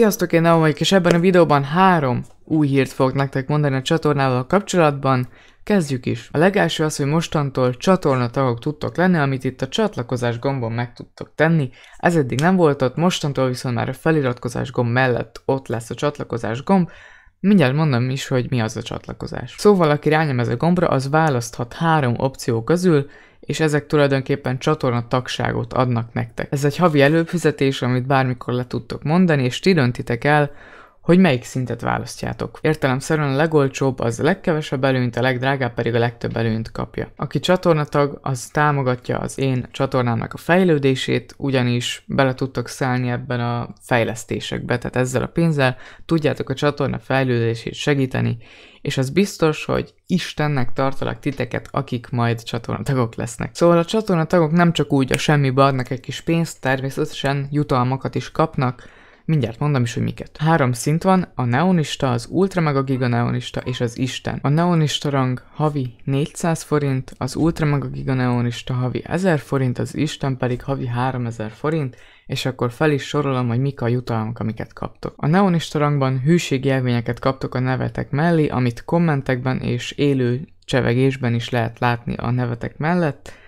Sziasztok, én Naomi, és ebben a videóban három új hírt fogok nektek mondani a csatornával a kapcsolatban. Kezdjük is! A legelső az, hogy mostantól csatorna tagok tudtok lenni, amit itt a csatlakozás gombon meg tudtok tenni. Ez eddig nem volt ott, mostantól viszont már a feliratkozás gomb mellett ott lesz a csatlakozás gomb, Mindjárt mondom is, hogy mi az a csatlakozás. Szóval, aki rányom ez a gombra, az választhat három opció közül, és ezek tulajdonképpen csatorna tagságot adnak nektek. Ez egy havi előfizetés, amit bármikor le tudtok mondani, és ti döntitek el, hogy melyik szintet választjátok. Értelemszerűen a legolcsóbb az a legkevesebb előnyt, a legdrágább pedig a legtöbb előnyt kapja. Aki csatornatag, az támogatja az én csatornámnak a fejlődését, ugyanis bele tudtok szállni ebben a fejlesztésekbe, tehát ezzel a pénzzel tudjátok a csatorna fejlődését segíteni, és az biztos, hogy Istennek tartalak titeket, akik majd csatornatagok lesznek. Szóval a csatornatagok nem csak úgy a semmibe adnak egy kis pénzt, természetesen jutalmakat is kapnak, Mindjárt mondom is, hogy miket. Három szint van, a neonista, az ultra meg a giga neonista és az isten. A neonista rang havi 400 forint, az ultra meg a giga neonista havi 1000 forint, az isten pedig havi 3000 forint, és akkor fel is sorolom, hogy mik a jutalmak, amiket kaptok. A neonista rangban hűségjelvényeket kaptok a nevetek mellé, amit kommentekben és élő csevegésben is lehet látni a nevetek mellett,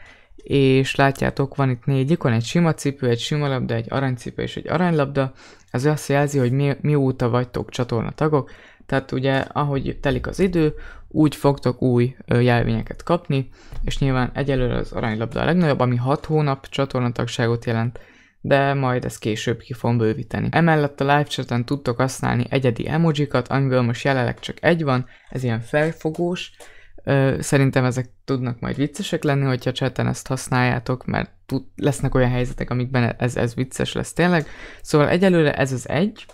és látjátok, van itt négy ikon, egy sima cipő, egy sima labda, egy aranycipő és egy aranylabda. Ez azt jelzi, hogy mi, mióta vagytok csatorna tagok, tehát ugye ahogy telik az idő, úgy fogtok új jelvényeket kapni, és nyilván egyelőre az aranylabda a legnagyobb, ami 6 hónap csatornatagságot jelent, de majd ezt később ki fogom bővíteni. Emellett a live chaten tudtok használni egyedi emojikat, amiből most jelenleg csak egy van, ez ilyen felfogós, Szerintem ezek tudnak majd viccesek lenni, hogyha cseten ezt használjátok, mert tud, lesznek olyan helyzetek, amikben ez, ez vicces lesz tényleg. Szóval egyelőre ez az egy,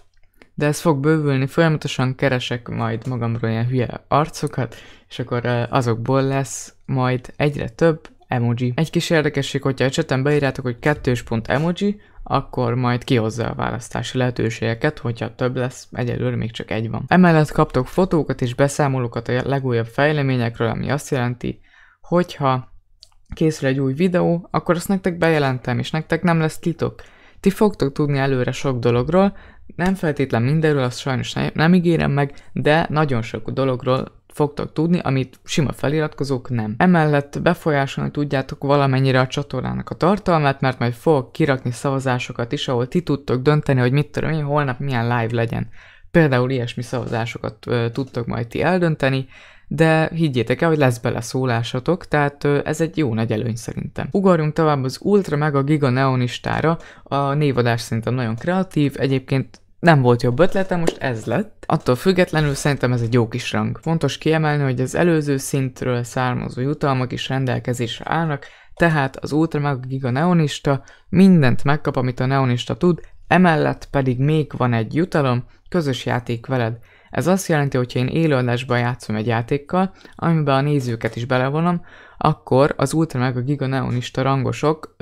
de ez fog bővülni, folyamatosan keresek majd magamról ilyen hülye arcokat, és akkor azokból lesz majd egyre több, emoji. Egy kis érdekesség, hogyha a cseten beírjátok, hogy kettős pont emoji, akkor majd kihozza a választási lehetőségeket, hogyha több lesz, egyelőre még csak egy van. Emellett kaptok fotókat és beszámolókat a legújabb fejleményekről, ami azt jelenti, hogyha készül egy új videó, akkor azt nektek bejelentem, és nektek nem lesz titok. Ti fogtok tudni előre sok dologról, nem feltétlen mindenről, azt sajnos nem ígérem meg, de nagyon sok dologról fogtok tudni, amit sima feliratkozók nem. Emellett befolyásolni tudjátok valamennyire a csatornának a tartalmát, mert majd fogok kirakni szavazásokat is, ahol ti tudtok dönteni, hogy mit tudom én, holnap milyen live legyen. Például ilyesmi szavazásokat ö, tudtok majd ti eldönteni, de higgyétek el, hogy lesz bele szólásatok, tehát ez egy jó nagy előny szerintem. Ugorjunk tovább az Ultra meg a Giga Neonistára, a névadás szerintem nagyon kreatív, egyébként nem volt jobb ötlete, most ez lett. Attól függetlenül szerintem ez egy jó kis rang. Fontos kiemelni, hogy az előző szintről származó jutalmak is rendelkezésre állnak, tehát az a Giga Neonista mindent megkap, amit a Neonista tud, emellett pedig még van egy jutalom, közös játék veled. Ez azt jelenti, hogy én élőadásban játszom egy játékkal, amiben a nézőket is belevonom, akkor az Ultra meg a Giga Neonista rangosok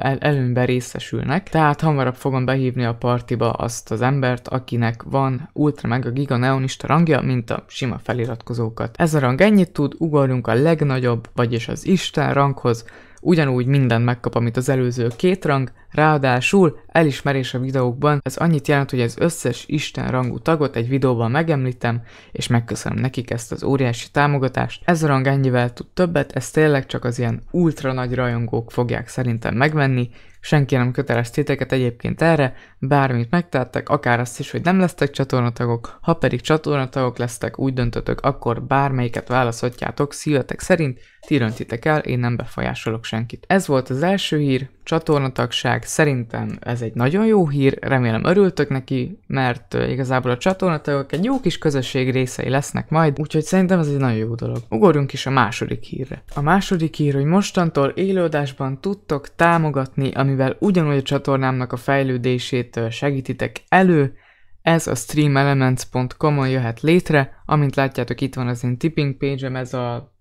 előnyben részesülnek, tehát hamarabb fogom behívni a partiba azt az embert, akinek van Ultra meg a Giga Neonista rangja, mint a sima feliratkozókat. Ez a rang ennyit tud, ugorjunk a legnagyobb, vagyis az Isten ranghoz, ugyanúgy mindent megkap, amit az előző két rang, Ráadásul elismerés a videókban, ez annyit jelent, hogy az összes Isten rangú tagot egy videóban megemlítem, és megköszönöm nekik ezt az óriási támogatást. Ez a rang ennyivel tud többet, ez tényleg csak az ilyen ultra nagy rajongók fogják szerintem megvenni, senki nem köteles téteket egyébként erre, bármit megtettek, akár azt is, hogy nem lesztek csatornatagok, ha pedig csatornatagok lesztek, úgy döntötök, akkor bármelyiket választhatjátok szívetek szerint, ti el, én nem befolyásolok senkit. Ez volt az első hír, csatornatagság szerintem ez egy nagyon jó hír, remélem örültök neki, mert igazából a csatornatagok egy jó kis közösség részei lesznek majd, úgyhogy szerintem ez egy nagyon jó dolog. Ugorjunk is a második hírre. A második hír, hogy mostantól élőadásban tudtok támogatni, amivel ugyanúgy a csatornámnak a fejlődését segítitek elő, ez a streamelements.com-on jöhet létre, amint látjátok itt van az én tipping page ez a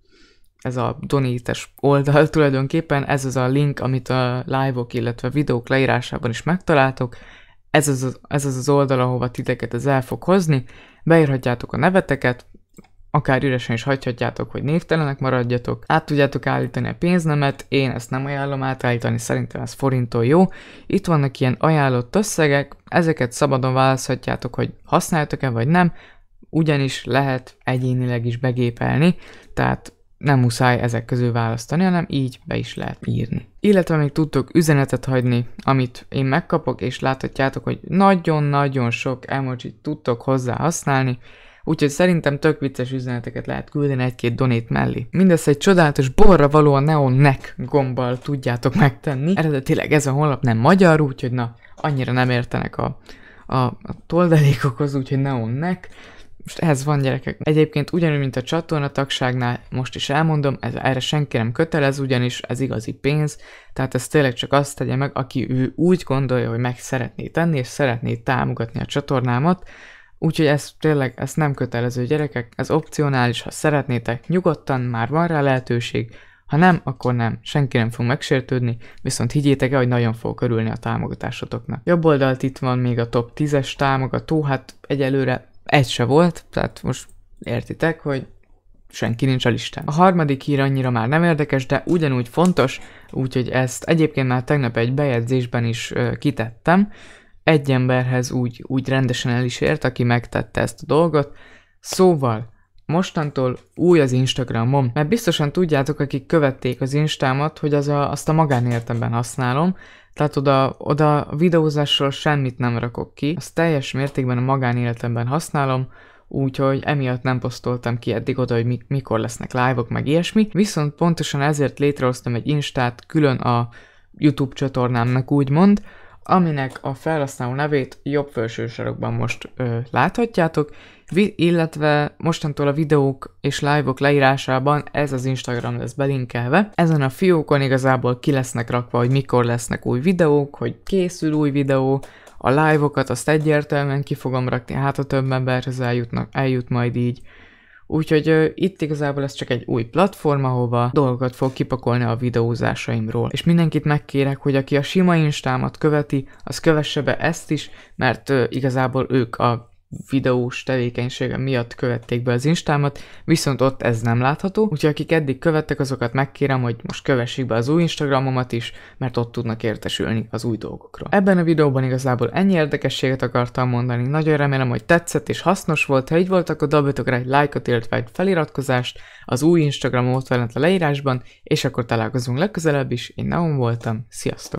ez a donétes oldal tulajdonképpen, ez az a link, amit a live-ok, illetve videók leírásában is megtaláltok, ez az, ez az az oldal, ahova titeket ez el fog hozni, beírhatjátok a neveteket, akár üresen is hagyhatjátok, hogy névtelenek maradjatok, át tudjátok állítani a pénznemet, én ezt nem ajánlom átállítani, szerintem ez forinttól jó. Itt vannak ilyen ajánlott összegek, ezeket szabadon választhatjátok, hogy használjátok-e vagy nem, ugyanis lehet egyénileg is begépelni, tehát nem muszáj ezek közül választani, hanem így be is lehet írni. Illetve még tudtok üzenetet hagyni, amit én megkapok, és láthatjátok, hogy nagyon-nagyon sok emoji tudtok hozzá használni, Úgyhogy szerintem tök vicces üzeneteket lehet küldeni egy-két donét mellé. Mindezt egy csodálatos borra való a neonnek gombbal tudjátok megtenni. Eredetileg ez a honlap nem magyar, úgyhogy na, annyira nem értenek a, a, a toldalékokhoz, úgyhogy neonnek. Most ez van gyerekek. Egyébként ugyanúgy, mint a csatornatagságnál, most is elmondom, ez, erre senki nem kötelez, ugyanis ez igazi pénz, tehát ez tényleg csak azt tegye meg, aki ő úgy gondolja, hogy meg szeretné tenni, és szeretné támogatni a csatornámat, Úgyhogy ez tényleg, ez nem kötelező gyerekek, ez opcionális, ha szeretnétek, nyugodtan már van rá lehetőség, ha nem, akkor nem, senki nem fog megsértődni, viszont higgyétek el, hogy nagyon fog körülni a támogatásotoknak. Jobb oldalt itt van még a top 10-es támogató, hát egyelőre egy se volt, tehát most értitek, hogy senki nincs a listán. A harmadik hír annyira már nem érdekes, de ugyanúgy fontos, úgyhogy ezt egyébként már tegnap egy bejegyzésben is ö, kitettem. Egy emberhez úgy, úgy rendesen el is ért, aki megtette ezt a dolgot. Szóval, mostantól új az Instagramom, mert biztosan tudjátok, akik követték az Instámat, hogy az a, azt a magánéletemben használom, tehát oda, oda videózásról semmit nem rakok ki, azt teljes mértékben a magánéletemben használom, úgyhogy emiatt nem posztoltam ki eddig oda, hogy mikor lesznek live-ok, meg ilyesmi. Viszont pontosan ezért létrehoztam egy instát külön a YouTube csatornámnak úgymond, aminek a felhasználó nevét jobb felső sarokban most ö, láthatjátok, vi- illetve mostantól a videók és live-ok leírásában ez az Instagram lesz belinkelve. Ezen a fiókon igazából ki lesznek rakva, hogy mikor lesznek új videók, hogy készül új videó, a live-okat azt egyértelműen ki fogom rakni, hát a több emberhez eljutnak, eljut majd így Úgyhogy ö, itt igazából ez csak egy új platform, ahova dolgokat fog kipakolni a videózásaimról. És mindenkit megkérek, hogy aki a sima instámat követi, az kövesse be ezt is, mert ö, igazából ők a videós tevékenysége miatt követték be az instámat, viszont ott ez nem látható, úgyhogy akik eddig követtek, azokat megkérem, hogy most kövessék be az új Instagramomat is, mert ott tudnak értesülni az új dolgokról. Ebben a videóban igazából ennyi érdekességet akartam mondani, nagyon remélem, hogy tetszett és hasznos volt, ha így volt, akkor dobjatok rá egy lájkot, illetve egy feliratkozást, az új Instagram ott van a leírásban, és akkor találkozunk legközelebb is, én Neon voltam, sziasztok!